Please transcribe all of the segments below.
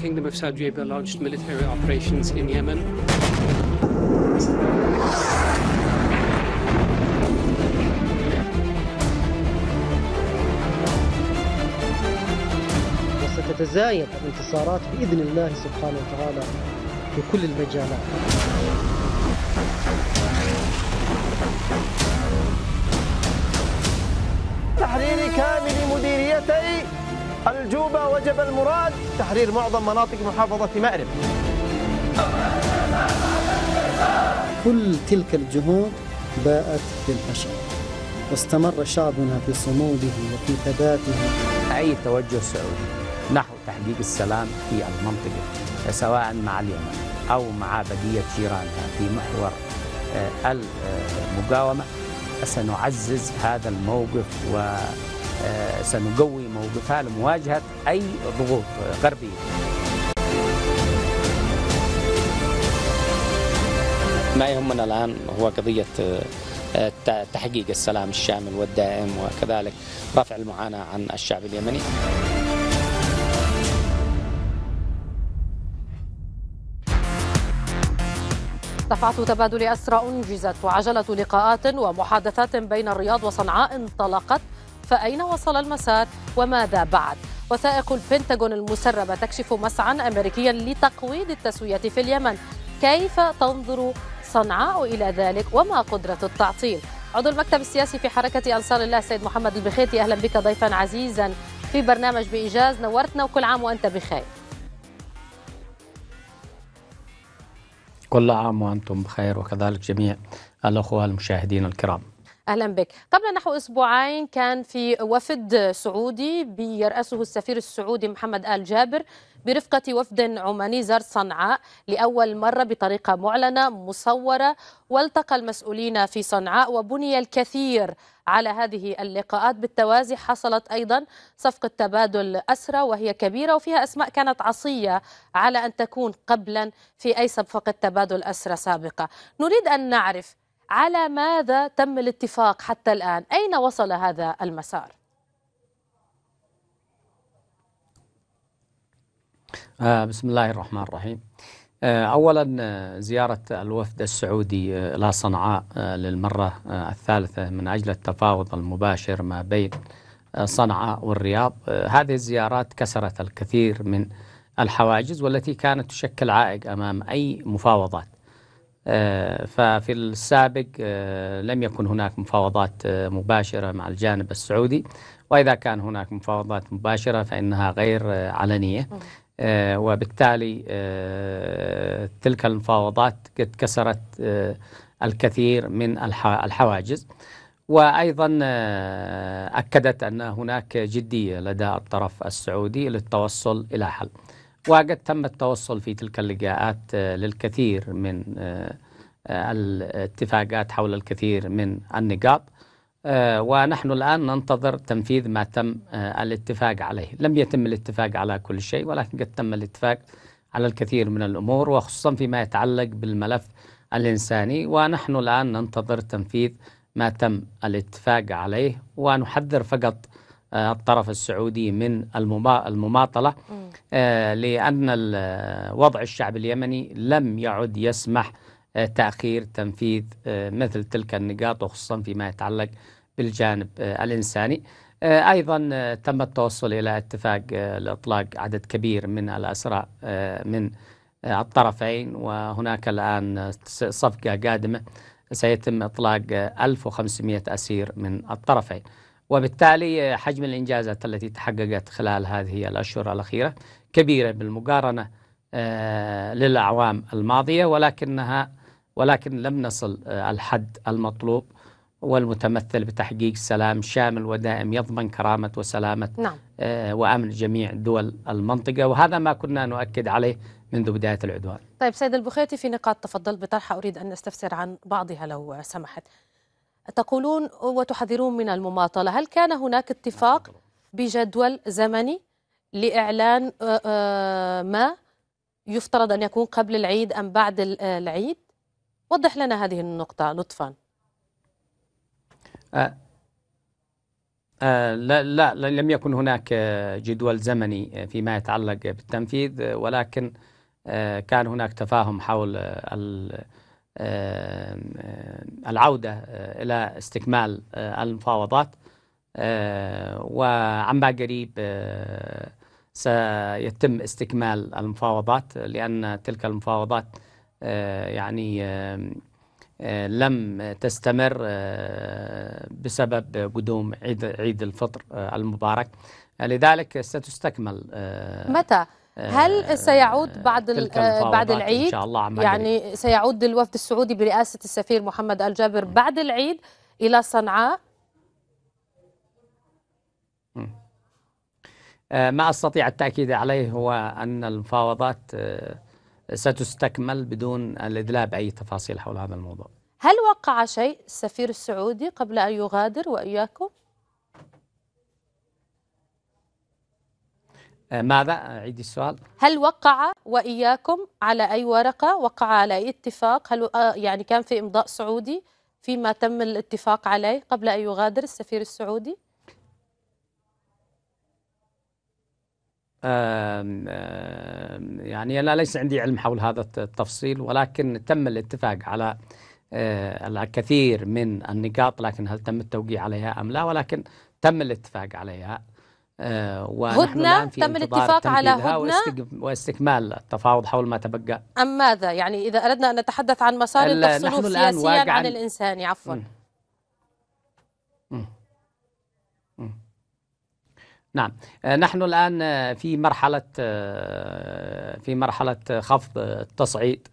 Kingdom of Saudi Arabia launched military operations in Yemen. وستتزايد الانتصارات بإذن الله سبحانه وتعالى في كل المجالات تحرير كامل مديريتي جوبة وجب المراد تحرير معظم مناطق محافظة مأرب كل تلك الجهود باءت بالفشل واستمر شعبنا في صموده وفي ثباته أي توجه سعودي نحو تحقيق السلام في المنطقة سواء مع اليمن أو مع بقية جيرانها في محور آه، المقاومة سنعزز هذا الموقف و آه، سنقوي موقفها لمواجهة أي ضغوط غربية ما يهمنا الآن هو قضية آه، تحقيق السلام الشامل والدائم وكذلك رفع المعاناة عن الشعب اليمني دفعة تبادل أسرى أنجزت وعجلة لقاءات ومحادثات بين الرياض وصنعاء انطلقت فأين وصل المسار وماذا بعد وثائق البنتاغون المسربة تكشف مسعى أمريكيا لتقويض التسوية في اليمن كيف تنظر صنعاء إلى ذلك وما قدرة التعطيل عضو المكتب السياسي في حركة أنصار الله سيد محمد البخيتي أهلا بك ضيفا عزيزا في برنامج بإيجاز نورتنا وكل عام وأنت بخير كل عام وأنتم بخير وكذلك جميع الأخوة المشاهدين الكرام اهلا بك قبل نحو اسبوعين كان في وفد سعودي بيراسه السفير السعودي محمد ال جابر برفقه وفد عماني زار صنعاء لاول مره بطريقه معلنه مصوره والتقى المسؤولين في صنعاء وبني الكثير على هذه اللقاءات بالتوازي حصلت ايضا صفقه تبادل اسرى وهي كبيره وفيها اسماء كانت عصيه على ان تكون قبلا في اي صفقه تبادل اسرى سابقه نريد ان نعرف على ماذا تم الاتفاق حتى الآن أين وصل هذا المسار آه، بسم الله الرحمن الرحيم آه، أولا آه، زيارة الوفد السعودي إلى صنعاء للمرة الثالثة من أجل التفاوض المباشر ما بين صنعاء والرياض هذه الزيارات كسرت الكثير من الحواجز والتي كانت تشكل عائق أمام أي مفاوضات آه، ففي السابق آه، لم يكن هناك مفاوضات آه، مباشرة مع الجانب السعودي وإذا كان هناك مفاوضات مباشرة فإنها غير علنية وبالتالي تلك المفاوضات قد كسرت الكثير من الحواجز وايضا اكدت ان هناك جديه لدى الطرف السعودي للتوصل الى حل. وقد تم التوصل في تلك اللقاءات آه، للكثير من آه، آه، الاتفاقات حول الكثير من النقاط ونحن الآن ننتظر تنفيذ ما تم الاتفاق عليه لم يتم الاتفاق على كل شيء ولكن قد تم الاتفاق على الكثير من الأمور وخصوصا فيما يتعلق بالملف الإنساني ونحن الآن ننتظر تنفيذ ما تم الاتفاق عليه ونحذر فقط آه، الطرف السعودي من المماطلة آه، لأن وضع الشعب اليمني لم يعد يسمح آه، تأخير تنفيذ مثل تلك النقاط وخصوصا فيما يتعلق بالجانب الإنساني أيضا تم التوصل إلى اتفاق لإطلاق عدد كبير من الأسرى من الطرفين وهناك الآن صفقة قادمة سيتم إطلاق 1500 أسير من الطرفين وبالتالي آه، حجم الإنجازات التي تحققت خلال هذه الأشهر الأخيرة كبيرة بالمقارنة آه، للأعوام الماضية ولكنها ولكن لم نصل آه، الحد المطلوب والمتمثل بتحقيق سلام شامل ودائم يضمن كرامة وسلامة نعم. وأمن جميع دول المنطقة وهذا ما كنا نؤكد عليه منذ بداية العدوان طيب سيد البخيتي في نقاط تفضل بطرحها أريد أن أستفسر عن بعضها لو سمحت تقولون وتحذرون من المماطلة هل كان هناك اتفاق نعم، نعم. بجدول زمني لإعلان آه، آه، ما يفترض أن يكون قبل العيد أم بعد آه، العيد وضح لنا هذه النقطة لطفا آه لا, لا لم يكن هناك جدول زمني فيما يتعلق بالتنفيذ ولكن كان هناك تفاهم حول العودة آه، إلى استكمال آه، المفاوضات آه، وعما قريب سيتم استكمال المفاوضات لأن تلك المفاوضات يعني لم تستمر بسبب قدوم عيد عيد الفطر المبارك لذلك ستستكمل متى هل آه، سيعود بعد آه، بعد العيد إن شاء الله يعني سيعود الوفد السعودي برئاسة السفير محمد الجابر بعد العيد إلى صنعاء آه، ما أستطيع التأكيد عليه هو أن المفاوضات ستستكمل بدون الإدلاء بأي تفاصيل حول هذا الموضوع هل وقع شيء السفير السعودي قبل أن يغادر وإياكم؟ آه، ماذا أعيد السؤال هل وقع وإياكم على أي ورقة وقع على أي اتفاق هل آه، يعني كان في إمضاء سعودي فيما تم الاتفاق عليه قبل أن يغادر السفير السعودي يعني أنا ليس عندي علم حول هذا التفصيل ولكن تم الاتفاق على الكثير آه، من النقاط لكن هل تم التوقيع عليها أم لا ولكن تم الاتفاق عليها آه، هدنة تم الاتفاق على هدنة واستكمال التفاوض حول ما تبقى أم ماذا يعني إذا أردنا أن نتحدث عن مسار تفصله سياسيا عن الإنساني عفوا نعم نحن الآن في مرحلة آه، في مرحلة خفض التصعيد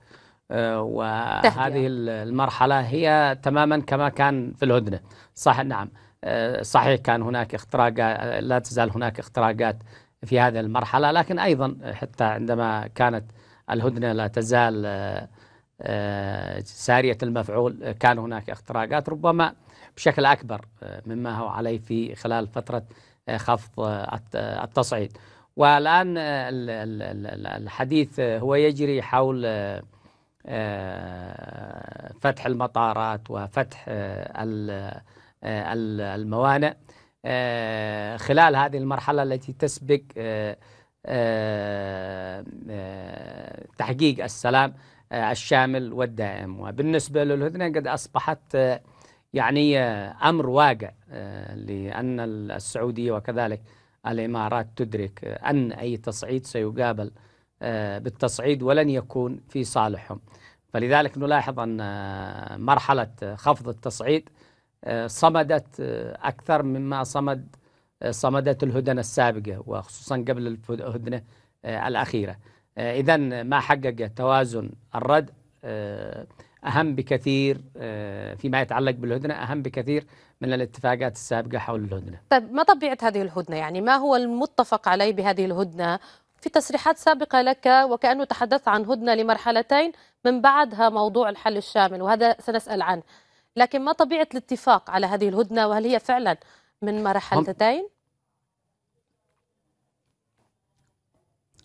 آه، وهذه المرحلة هي تماما كما كان في الهدنة صح نعم آه، صحيح كان هناك اختراقات آه، لا تزال هناك اختراقات في هذه المرحلة لكن أيضا حتى عندما كانت الهدنة لا تزال آه، سارية المفعول كان هناك اختراقات ربما بشكل أكبر مما هو عليه في خلال فترة خفض التصعيد والآن الحديث هو يجري حول فتح المطارات وفتح آه، الموانئ آه، خلال هذه المرحلة التي تسبق آه، تحقيق السلام الشامل والدائم وبالنسبة للهدنة قد أصبحت يعني أمر واقع لأن السعودية وكذلك الإمارات تدرك أن أي تصعيد سيقابل بالتصعيد ولن يكون في صالحهم فلذلك نلاحظ أن مرحلة خفض التصعيد صمدت آه، أكثر مما صمد آه، صمدت الهدنة السابقة وخصوصا قبل الهدنة آه، الأخيرة إذا ما حقق توازن الرد أهم بكثير فيما يتعلق بالهدنة أهم بكثير من الاتفاقات السابقة حول الهدنة طيب ما طبيعة هذه الهدنة يعني ما هو المتفق عليه بهذه الهدنة في تصريحات سابقة لك وكأنه تحدث عن هدنة لمرحلتين من بعدها موضوع الحل الشامل وهذا سنسأل عنه لكن ما طبيعة الاتفاق على هذه الهدنة وهل هي فعلا من مرحلتين؟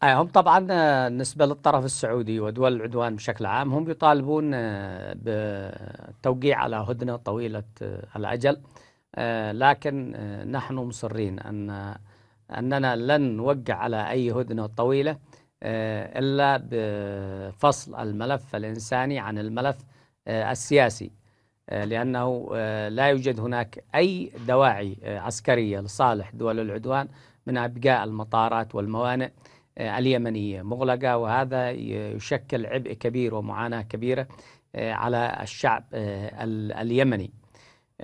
آه، هم طبعا آه، بالنسبة للطرف السعودي ودول العدوان بشكل عام هم يطالبون آه، بالتوقيع على هدنة طويلة الأجل لكن نحن مصرين أن أننا لن نوقع على أي هدنة طويلة إلا بفصل الملف الإنساني عن الملف السياسي آه، لأنه آه، لا يوجد هناك أي دواعي آه، عسكرية لصالح دول العدوان من أبقاء المطارات والموانئ اليمنية مغلقة وهذا يشكل عبء كبير ومعاناة كبيرة على الشعب اليمني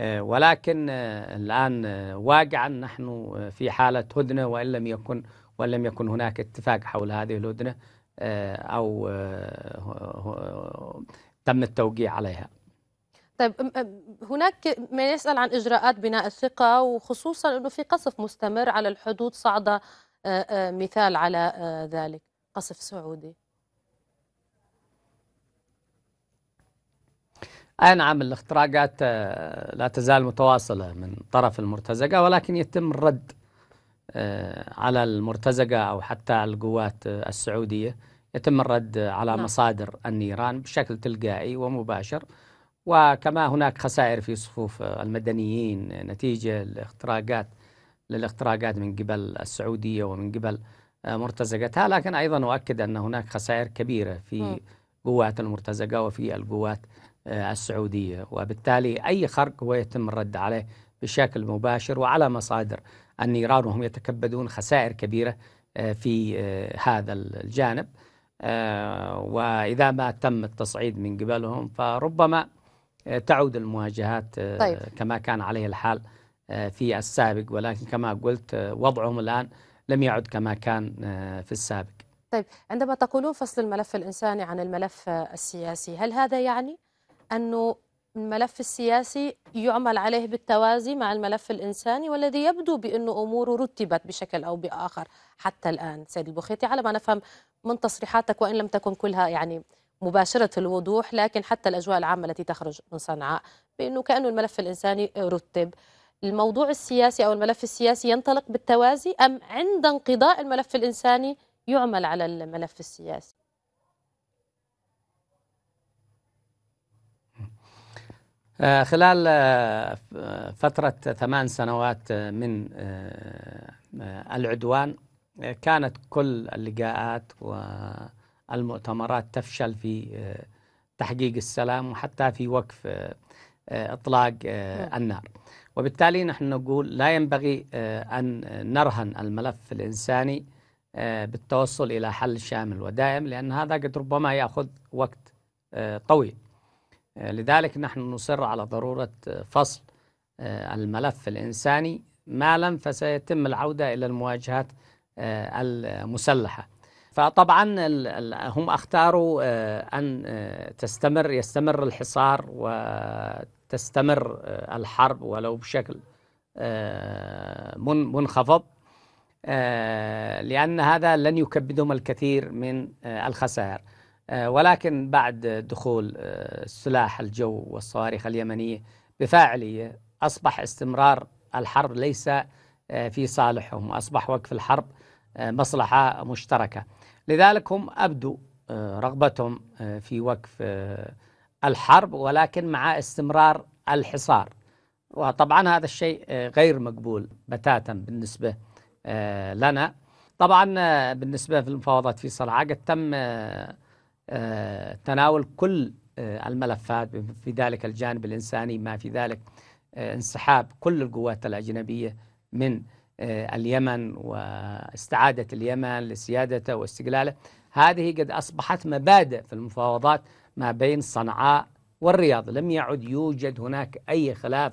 ولكن الآن واقعا نحن في حالة هدنة وإن لم يكن وإن لم يكن هناك اتفاق حول هذه الهدنة أو تم التوقيع عليها طيب هناك من يسأل عن إجراءات بناء الثقة وخصوصا أنه في قصف مستمر على الحدود صعدة آه، آه، مثال على آه، ذلك قصف سعودي أي نعم الاختراقات لا تزال متواصلة من طرف المرتزقة ولكن يتم الرد على المرتزقة أو حتى القوات السعودية يتم الرد على نعم. مصادر النيران بشكل تلقائي ومباشر وكما هناك خسائر في صفوف المدنيين نتيجة الاختراقات للاختراقات من قبل السعودية ومن قبل آه، مرتزقتها لكن أيضا أؤكد أن هناك خسائر كبيرة في قوات المرتزقة وفي القوات آه، السعودية وبالتالي أي خرق هو يتم الرد عليه بشكل مباشر وعلى مصادر النيران وهم يتكبدون خسائر كبيرة آه، في هذا الجانب وإذا ما تم التصعيد من قبلهم فربما آه، تعود المواجهات آه، طيب. كما كان عليه الحال آه، في السابق ولكن كما قلت وضعهم الآن لم يعد كما كان في السابق طيب عندما تقولون فصل الملف الإنساني عن الملف السياسي هل هذا يعني أنه الملف السياسي يعمل عليه بالتوازي مع الملف الإنساني والذي يبدو بأنه أموره رتبت بشكل أو بآخر حتى الآن سيد البخيتي على ما نفهم من تصريحاتك وإن لم تكن كلها يعني مباشرة الوضوح لكن حتى الأجواء العامة التي تخرج من صنعاء بأنه كأنه الملف الإنساني رتب الموضوع السياسي أو الملف السياسي ينطلق بالتوازي أم عند انقضاء الملف الإنساني يعمل على الملف السياسي آه، خلال آه، فترة ثمان سنوات آه، من العدوان كانت كل اللقاءات و المؤتمرات تفشل في آه، تحقيق السلام وحتى في وقف آه، آه، إطلاق نعم. النار وبالتالي نحن نقول لا ينبغي أن نرهن الملف الإنساني بالتوصل إلى حل شامل ودائم لأن هذا قد ربما يأخذ وقت طويل لذلك نحن نصر على ضرورة فصل الملف الإنساني مالا فسيتم العودة إلى المواجهات المسلحة فطبعا هم اختاروا آه، ان آه، تستمر يستمر الحصار وتستمر آه، الحرب ولو بشكل منخفض لان هذا لن يكبدهم الكثير من الخسائر ولكن بعد دخول سلاح الجو والصواريخ اليمنيه بفاعليه اصبح استمرار الحرب ليس في صالحهم واصبح وقف الحرب مصلحه مشتركه. لذلك هم أبدوا آه، رغبتهم آه، في وقف آه، الحرب ولكن مع استمرار الحصار وطبعا هذا الشيء غير مقبول بتاتا بالنسبة لنا طبعا بالنسبة في المفاوضات في صنعاء قد تم تناول كل الملفات في ذلك الجانب الإنساني ما في ذلك انسحاب كل القوات الأجنبية من آه، اليمن واستعادة اليمن لسيادته واستقلاله هذه قد أصبحت مبادئ في المفاوضات ما بين صنعاء والرياض لم يعد يوجد هناك أي خلاف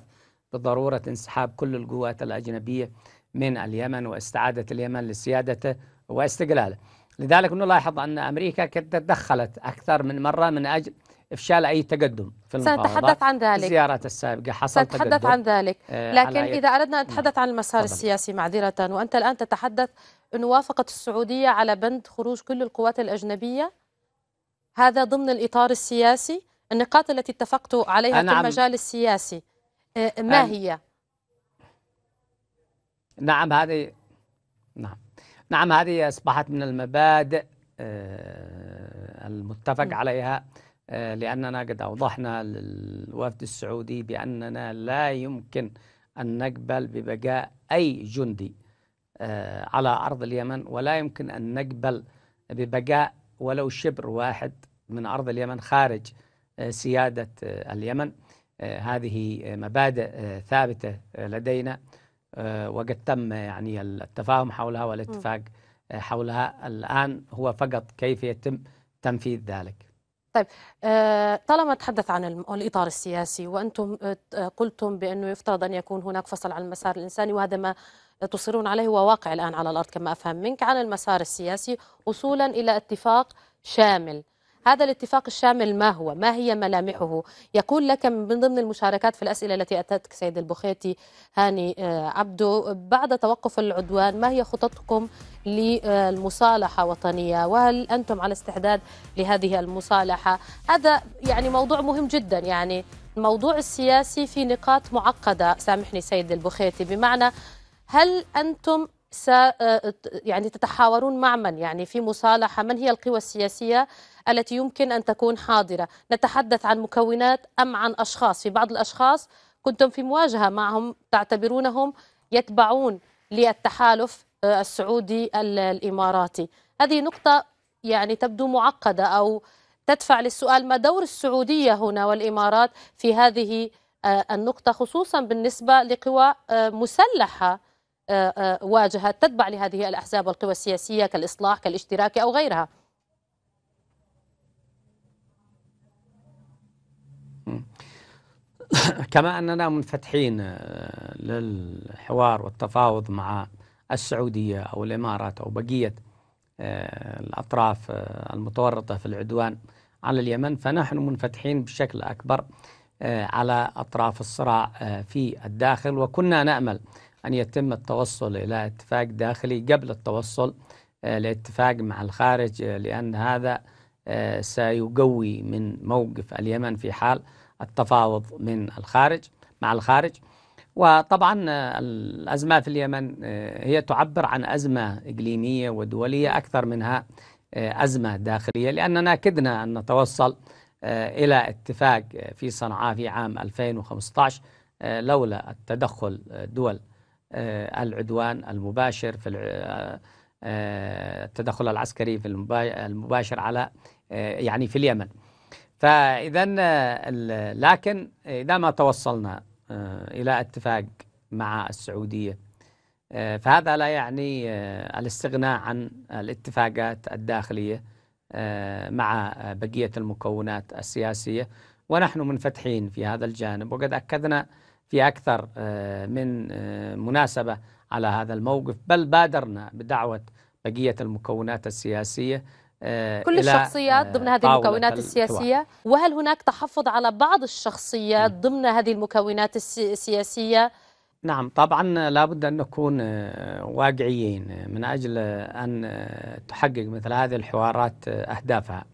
بضرورة انسحاب كل القوات الأجنبية من اليمن واستعادة اليمن لسيادته واستقلاله لذلك نلاحظ أن أمريكا قد تدخلت أكثر من مرة من أجل إفشال أي تقدم في سنتحدث عن ذلك الزيارات السابقة حصل سنتحدث تقدم عن ذلك آه، لكن إذا أردنا أن نتحدث نعم. عن المسار طبعا. السياسي معذرة وأنت الآن تتحدث أن وافقت السعودية على بند خروج كل القوات الأجنبية هذا ضمن الإطار السياسي النقاط التي اتفقت عليها في نعم. المجال السياسي آه، ما نعم. هي؟ نعم هذه نعم نعم هذه أصبحت من المبادئ آه، المتفق عليها لأننا قد أوضحنا للوفد السعودي بأننا لا يمكن أن نقبل ببقاء أي جندي آه، على أرض اليمن ولا يمكن أن نقبل ببقاء ولو شبر واحد من أرض اليمن خارج آه، سيادة آه، اليمن هذه مبادئ ثابتة لدينا وقد تم يعني التفاهم حولها والاتفاق حولها الآن هو فقط كيف يتم تنفيذ ذلك طيب آه، طالما تحدث عن الإطار السياسي وأنتم آه، قلتم بأنه يفترض أن يكون هناك فصل عن المسار الإنساني وهذا ما تصرون عليه هو واقع الآن على الأرض كما أفهم منك عن المسار السياسي وصولا إلى اتفاق شامل هذا الاتفاق الشامل ما هو ما هي ملامحه يقول لك من ضمن المشاركات في الأسئلة التي أتتك سيد البخيتي هاني آه، عبدو بعد توقف العدوان ما هي خططكم للمصالحة وطنية وهل أنتم على استعداد لهذه المصالحة هذا يعني موضوع مهم جدا يعني الموضوع السياسي في نقاط معقدة سامحني سيد البخيتي بمعنى هل أنتم س آه، يعني تتحاورون مع من يعني في مصالحة من هي القوى السياسية التي يمكن أن تكون حاضرة نتحدث عن مكونات أم عن أشخاص في بعض الأشخاص كنتم في مواجهة معهم تعتبرونهم يتبعون للتحالف آه، السعودي الإماراتي هذه نقطة يعني تبدو معقدة أو تدفع للسؤال ما دور السعودية هنا والإمارات في هذه آه، النقطة خصوصا بالنسبة لقوى مسلحة آه، آه، واجهت تتبع لهذه الأحزاب والقوى السياسية كالإصلاح كالاشتراك أو غيرها كما أننا منفتحين آه، للحوار والتفاوض مع السعودية أو الإمارات أو بقية الأطراف المتورطة في العدوان على اليمن فنحن منفتحين بشكل أكبر على أطراف الصراع في الداخل وكنا نأمل أن يتم التوصل إلى اتفاق داخلي قبل التوصل آه، لاتفاق مع الخارج آه، لأن هذا آه، سيقوي من موقف اليمن في حال التفاوض من الخارج مع الخارج وطبعا الأزمة في اليمن هي تعبر عن أزمة إقليمية ودولية أكثر منها أزمة داخلية لأننا كدنا أن نتوصل إلى اتفاق في صنعاء في عام 2015 لولا التدخل دول آه، العدوان المباشر في آه، آه، التدخل العسكري في المباشر على يعني في اليمن فإذا لكن إذا ما توصلنا إلى اتفاق مع السعودية فهذا لا يعني الاستغناء عن الاتفاقات الداخلية مع بقية المكونات السياسية ونحن منفتحين في هذا الجانب وقد أكدنا في أكثر آه، من آه، مناسبة على هذا الموقف بل بادرنا بدعوة بقية المكونات السياسية آه، كل الشخصيات ضمن هذه المكونات السياسية وهل هناك تحفظ على بعض الشخصيات ضمن هذه المكونات السياسية نعم طبعا لابد أن نكون واقعيين من أجل أن تحقق مثل هذه الحوارات أهدافها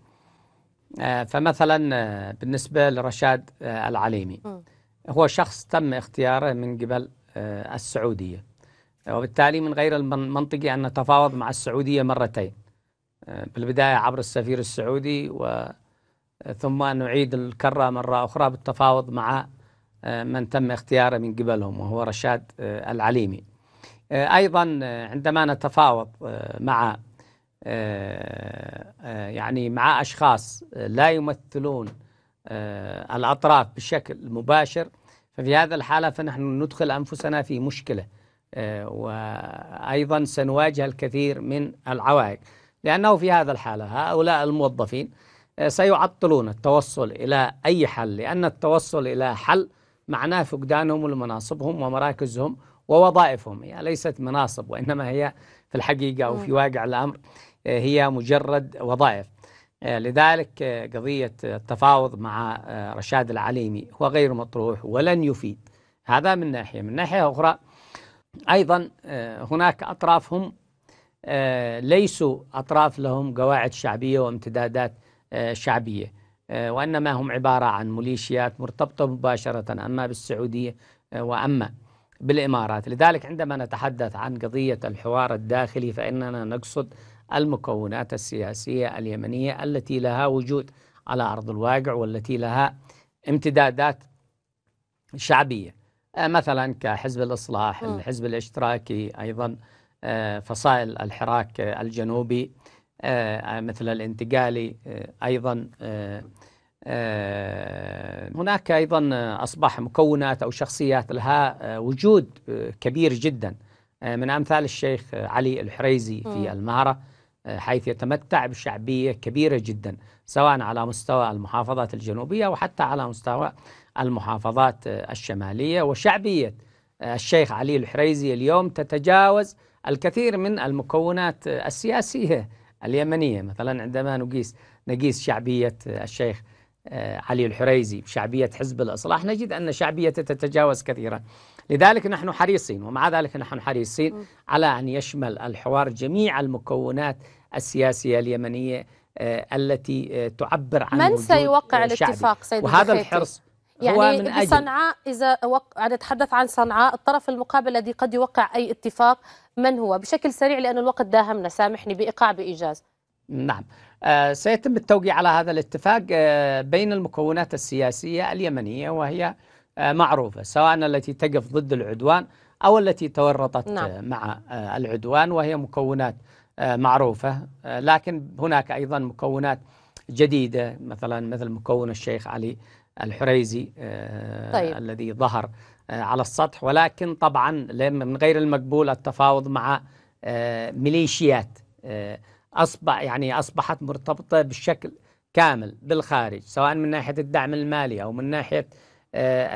فمثلا بالنسبة لرشاد العليمي م. هو شخص تم اختياره من قبل آه، السعودية وبالتالي من غير المنطقي أن نتفاوض مع السعودية مرتين آه، بالبداية عبر السفير السعودي و آه، ثم نعيد الكرة مرة أخرى بالتفاوض مع من تم اختياره من قبلهم وهو رشاد العليمي أيضا عندما نتفاوض مع يعني مع أشخاص لا يمثلون آه، الأطراف بشكل مباشر ففي هذا الحالة فنحن ندخل أنفسنا في مشكلة آه، وأيضا سنواجه الكثير من العوائق لأنه في هذا الحالة هؤلاء الموظفين آه، سيعطلون التوصل إلى أي حل لأن التوصل إلى حل معناه فقدانهم لمناصبهم ومراكزهم ووظائفهم هي ليست مناصب وإنما هي في الحقيقة أو في نعم. واقع الأمر هي مجرد وظائف آه، لذلك آه، قضية آه، التفاوض مع رشاد العليمي هو غير مطروح ولن يفيد هذا من ناحية من ناحية أخرى أيضا هناك أطراف هم ليسوا أطراف لهم قواعد شعبية وامتدادات شعبية وإنما هم عبارة عن ميليشيات مرتبطة مباشرة أما بالسعودية وأما بالإمارات لذلك عندما نتحدث عن قضية الحوار الداخلي فإننا نقصد المكونات السياسية اليمنية التي لها وجود على أرض الواقع والتي لها امتدادات شعبية آه، مثلا كحزب الإصلاح آه. الحزب الاشتراكي أيضا آه، فصائل الحراك الجنوبي مثل الانتقالي أيضا هناك أيضا أصبح مكونات أو شخصيات لها وجود كبير جدا من أمثال الشيخ علي الحريزي في المهرة حيث يتمتع بشعبية كبيرة جدا سواء على مستوى المحافظات الجنوبية وحتى على مستوى المحافظات آه، الشمالية وشعبية آه، الشيخ علي الحريزي اليوم تتجاوز الكثير من المكونات آه، السياسية اليمنية مثلا عندما نقيس نقيس شعبية الشيخ علي الحريزي بشعبية حزب الإصلاح نجد أن شعبيته تتجاوز كثيرا لذلك نحن حريصين ومع ذلك نحن حريصين على أن يشمل الحوار جميع المكونات السياسية اليمنية آه، التي آه، تعبر عن من سيوقع آه، الاتفاق سيد وهذا الحرص يعني من أجل صنعاء إذا وق... نتحدث عن صنعاء الطرف المقابل الذي قد يوقع أي اتفاق من هو بشكل سريع لأن الوقت داهمنا سامحني بإيقاع بإيجاز نعم سيتم التوقيع على هذا الاتفاق بين المكونات السياسية اليمنية وهي آه، معروفة سواء التي تقف ضد العدوان أو التي تورطت آه، نعم. مع آه، العدوان وهي مكونات معروفة لكن هناك أيضا مكونات جديدة مثلا مثل مكون الشيخ علي الحريزي طيب. الذي ظهر على السطح ولكن طبعا من غير المقبول التفاوض مع ميليشيات أصبح يعني أصبحت مرتبطة بالشكل كامل بالخارج سواء من ناحية الدعم المالي أو من ناحية آه،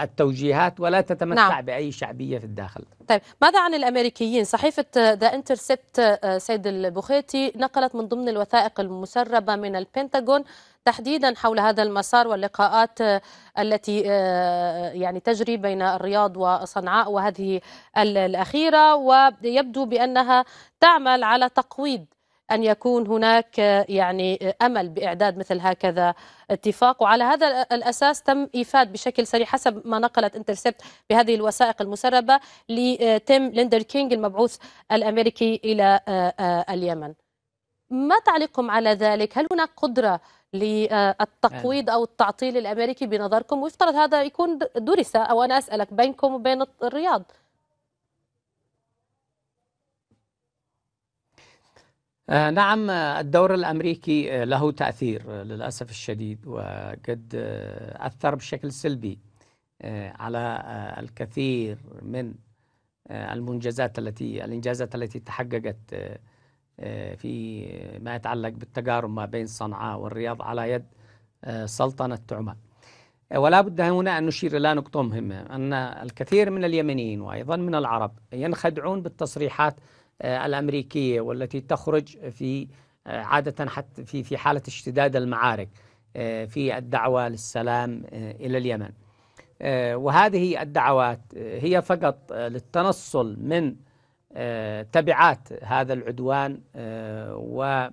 آه، التوجيهات ولا تتمتع نعم. بأي شعبية في الداخل طيب ماذا عن الأمريكيين؟ صحيفة ذا انترسبت آه، سيد البخيتي نقلت من ضمن الوثائق المسربة من البنتاغون تحديدا حول هذا المسار واللقاءات التي يعني تجري بين الرياض وصنعاء وهذه الأخيرة ويبدو بأنها تعمل على تقويض أن يكون هناك يعني أمل بإعداد مثل هكذا اتفاق وعلى هذا الأساس تم إيفاد بشكل سريع حسب ما نقلت انترسبت بهذه الوثائق المسربة لتيم ليندر كينج المبعوث الأمريكي إلى اليمن ما تعليقكم على ذلك؟ هل هناك قدرة للتقويض أو التعطيل الأمريكي بنظركم؟ ويفترض هذا يكون درس أو أنا أسألك بينكم وبين الرياض آه، نعم الدور الأمريكي آه، له تأثير آه، للأسف الشديد وقد أثر بشكل سلبي على الكثير من المنجزات التي الإنجازات التي تحققت في ما يتعلق بالتقارب ما بين صنعاء والرياض على يد سلطنة عمان ولا بد هنا أن نشير إلى نقطة مهمة أن الكثير من اليمنيين وأيضا من العرب ينخدعون بالتصريحات آه، الامريكيه والتي تخرج في آه، عاده حتى في في حاله اشتداد المعارك آه، في الدعوه للسلام الى اليمن. وهذه الدعوات هي فقط للتنصل من تبعات هذا العدوان و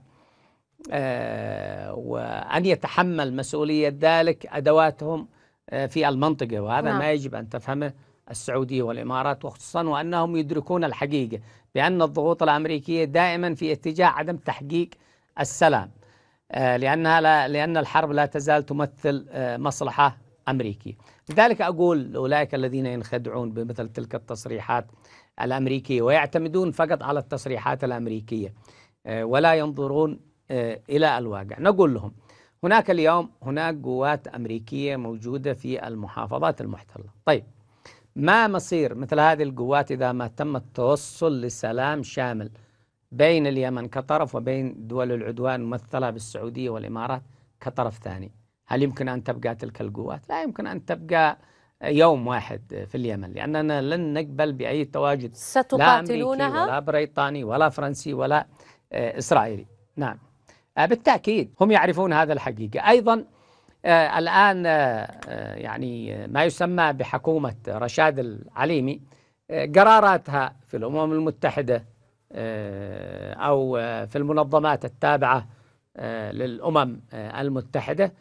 وأن يتحمل مسؤولية ذلك أدواتهم في المنطقة وهذا نعم. ما يجب أن تفهمه السعودية والإمارات وخصوصا وأنهم يدركون الحقيقة بأن الضغوط الأمريكية دائما في اتجاه عدم تحقيق السلام آه، لأنها لا لأن الحرب لا تزال تمثل آه، مصلحة أمريكية لذلك أقول أولئك الذين ينخدعون بمثل تلك التصريحات الأمريكية ويعتمدون فقط على التصريحات الأمريكية آه، ولا ينظرون إلى الواقع نقول لهم هناك اليوم هناك قوات أمريكية موجودة في المحافظات المحتلة طيب ما مصير مثل هذه القوات إذا ما تم التوصل لسلام شامل بين اليمن كطرف وبين دول العدوان ممثلة بالسعودية والإمارات كطرف ثاني هل يمكن أن تبقى تلك القوات؟ لا يمكن أن تبقى يوم واحد في اليمن لأننا لن نقبل بأي تواجد ستقاتلونها؟ لا أمريكي ولا بريطاني ولا فرنسي ولا آه، إسرائيلي نعم آه، بالتأكيد هم يعرفون هذا الحقيقة أيضا آه، الآن آه، آه، يعني ما يسمى بحكومة رشاد العليمي قراراتها في الأمم المتحدة أو في المنظمات التابعة للأمم المتحدة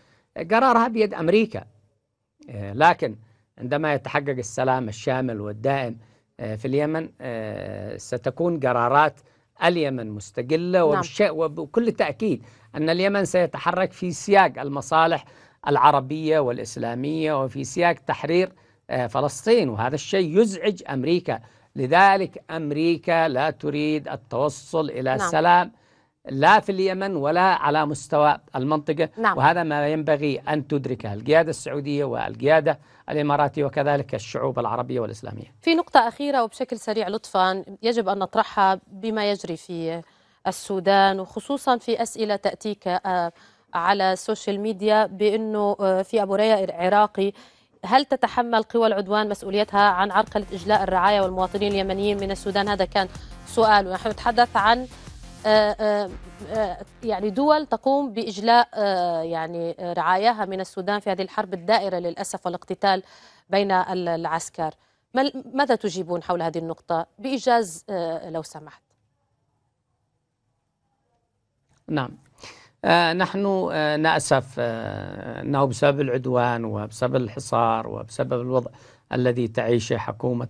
قرارها بيد أمريكا لكن عندما يتحقق السلام الشامل والدائم في اليمن ستكون قرارات اليمن مستقلة نعم. وبكل تأكيد أن اليمن سيتحرك في سياق المصالح العربية والإسلامية وفي سياق تحرير آه، فلسطين وهذا الشيء يزعج أمريكا لذلك أمريكا لا تريد التوصل إلى نعم. سلام لا في اليمن ولا على مستوى المنطقة نعم. وهذا ما ينبغي أن تدركه القيادة السعودية والقيادة الإماراتية وكذلك الشعوب العربية والإسلامية في نقطة أخيرة وبشكل سريع لطفا يجب أن نطرحها بما يجري في السودان وخصوصا في أسئلة تأتيك آه، على السوشيال ميديا بأنه آه، في أبو ريا عراقي هل تتحمل قوى العدوان مسؤوليتها عن عرقلة إجلاء الرعايا والمواطنين اليمنيين من السودان هذا كان سؤال ونحن نتحدث عن آه، آه، يعني دول تقوم بإجلاء يعني رعاياها من السودان في هذه الحرب الدائرة للأسف والاقتتال بين العسكر ماذا تجيبون حول هذه النقطة بإيجاز لو سمحت نعم آه، نحن آه، نأسف آه، أنه بسبب العدوان وبسبب الحصار وبسبب الوضع الذي تعيشه حكومة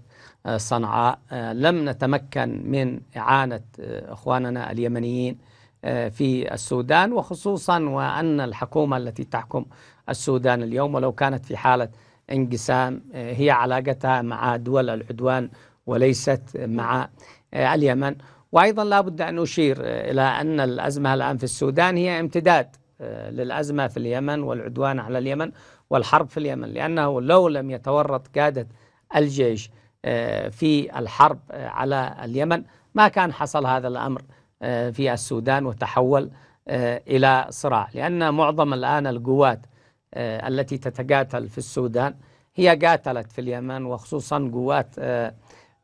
صنعاء لم نتمكن من إعانة إخواننا اليمنيين في السودان وخصوصا وأن الحكومة التي تحكم السودان اليوم ولو كانت في حالة انقسام هي علاقتها مع دول العدوان وليست مع اليمن وأيضا لا بد أن أشير إلى أن الأزمة الآن في السودان هي امتداد آه، للأزمة في اليمن والعدوان على اليمن والحرب في اليمن لأنه لو لم يتورط قادة الجيش آه، في الحرب آه، على اليمن ما كان حصل هذا الأمر في السودان وتحول إلى صراع لأن معظم الآن القوات التي تتقاتل في السودان هي قاتلت في اليمن وخصوصا قوات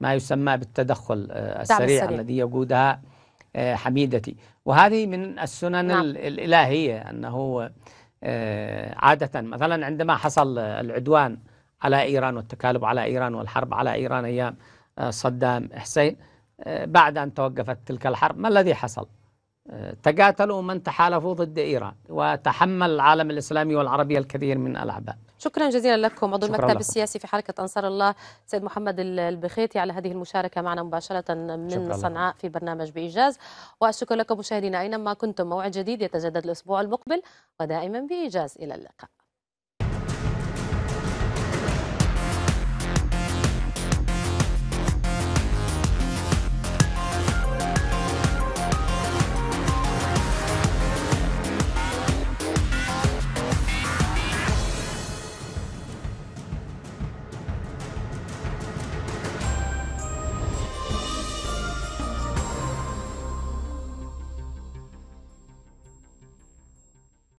ما يسمى بالتدخل آه، السريع السريع. الذي يقودها آه، حميدتي وهذه من السنن نعم. الإلهية أنه آه، عادة مثلا عندما حصل العدوان على إيران والتكالب على إيران والحرب على إيران أيام صدام حسين بعد أن توقفت تلك الحرب ما الذي حصل؟ تقاتلوا من تحالفوا ضد إيران وتحمل العالم الإسلامي والعربي الكثير من الأعباء شكرا جزيلا لكم عضو المكتب السياسي في حركة أنصار الله سيد محمد البخيتي على هذه المشاركة معنا مباشرة من صنعاء في برنامج بإيجاز وأشكر لكم مشاهدينا أينما كنتم موعد جديد يتجدد الأسبوع المقبل ودائما بإيجاز إلى اللقاء